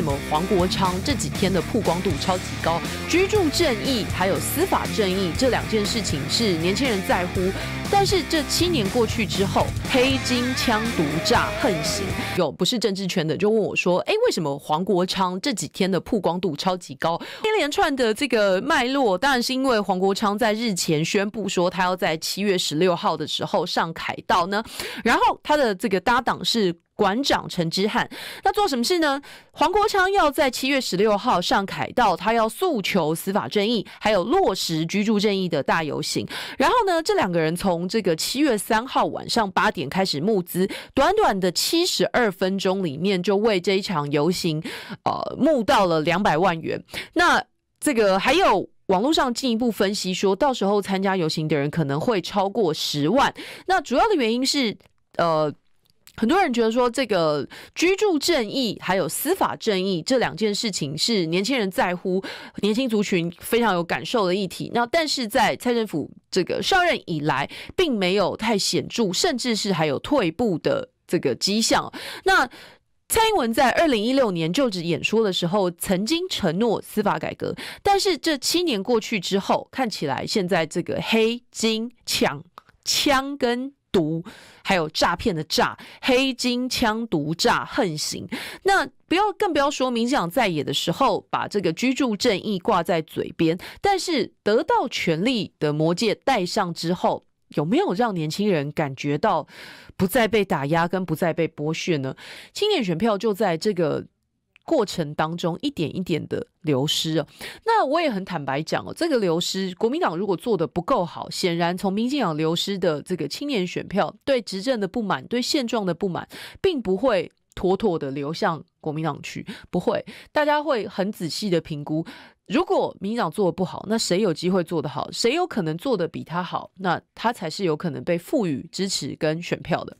什么？黄国昌这几天的曝光度超级高，居住正义还有司法正义这两件事情是年轻人在乎。但是这七年过去之后，黑金枪毒诈横行。有不是政治圈的就问我说：“哎，为什么黄国昌这几天的曝光度超级高？一连串的这个脉络，当然是因为黄国昌在日前宣布说他要在七月十六号的时候上凯道呢。然后他的这个搭档是馆长陈之汉。那做什么事呢？黄国昌要在七月十六号上凯道，他要诉求司法正义，还有落实居住正义的大游行。然后呢，这两个人从从这个七月三号晚上八点开始募资，短短的七十二分钟里面，就为这一场游行，呃，募到了两百万元。那这个还有网络上进一步分析说，到时候参加游行的人可能会超过十万。那主要的原因是，呃。很多人觉得说，这个居住正义还有司法正义这两件事情是年轻人在乎、年轻族群非常有感受的议题。那但是在蔡政府这个上任以来，并没有太显著，甚至是还有退步的这个迹象。那蔡英文在二零一六年就职演说的时候，曾经承诺司法改革，但是这七年过去之后，看起来现在这个黑金抢枪跟。毒，还有诈骗的诈，黑金枪毒诈横行。那不要，更不要说民进党在野的时候，把这个居住正义挂在嘴边，但是得到权力的魔戒戴上之后，有没有让年轻人感觉到不再被打压，跟不再被剥削呢？青年选票就在这个。过程当中一点一点的流失哦，那我也很坦白讲哦，这个流失国民党如果做的不够好，显然从民进党流失的这个青年选票对执政的不满，对现状的不满，并不会妥妥的流向国民党去，不会，大家会很仔细的评估，如果民进党做的不好，那谁有机会做得好，谁有可能做得比他好，那他才是有可能被赋予支持跟选票的。